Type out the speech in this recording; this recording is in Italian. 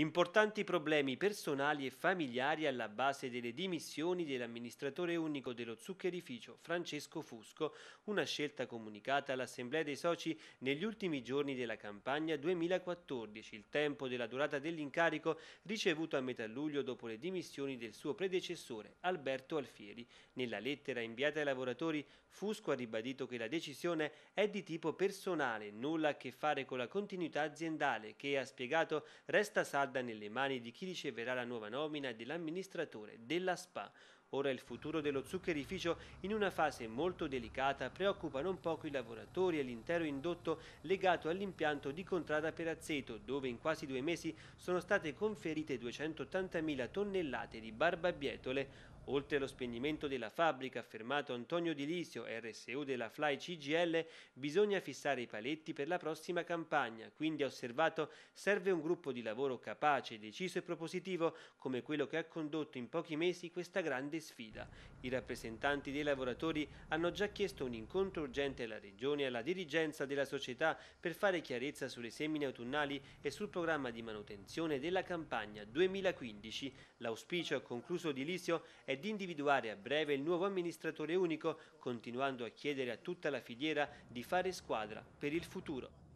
Importanti problemi personali e familiari alla base delle dimissioni dell'amministratore unico dello zuccherificio Francesco Fusco, una scelta comunicata all'Assemblea dei soci negli ultimi giorni della campagna 2014, il tempo della durata dell'incarico ricevuto a metà luglio dopo le dimissioni del suo predecessore Alberto Alfieri. Nella lettera inviata ai lavoratori Fusco ha ribadito che la decisione è di tipo personale, nulla a che fare con la continuità aziendale che ha spiegato resta salva cadda nelle mani di chi riceverà la nuova nomina dell'amministratore della SPA, Ora il futuro dello zuccherificio, in una fase molto delicata, preoccupa non poco i lavoratori e l'intero indotto legato all'impianto di Contrada Perazzeto, dove in quasi due mesi sono state conferite 280.000 tonnellate di barbabietole. Oltre allo spegnimento della fabbrica, affermato Antonio Di Lisio, RSU della Fly CGL, bisogna fissare i paletti per la prossima campagna. Quindi, ha osservato, serve un gruppo di lavoro capace, deciso e propositivo, come quello che ha condotto in pochi mesi questa grande grande sfida. I rappresentanti dei lavoratori hanno già chiesto un incontro urgente alla Regione e alla dirigenza della società per fare chiarezza sulle semine autunnali e sul programma di manutenzione della campagna 2015. L'auspicio, ha concluso Dilizio, è di individuare a breve il nuovo amministratore unico, continuando a chiedere a tutta la filiera di fare squadra per il futuro.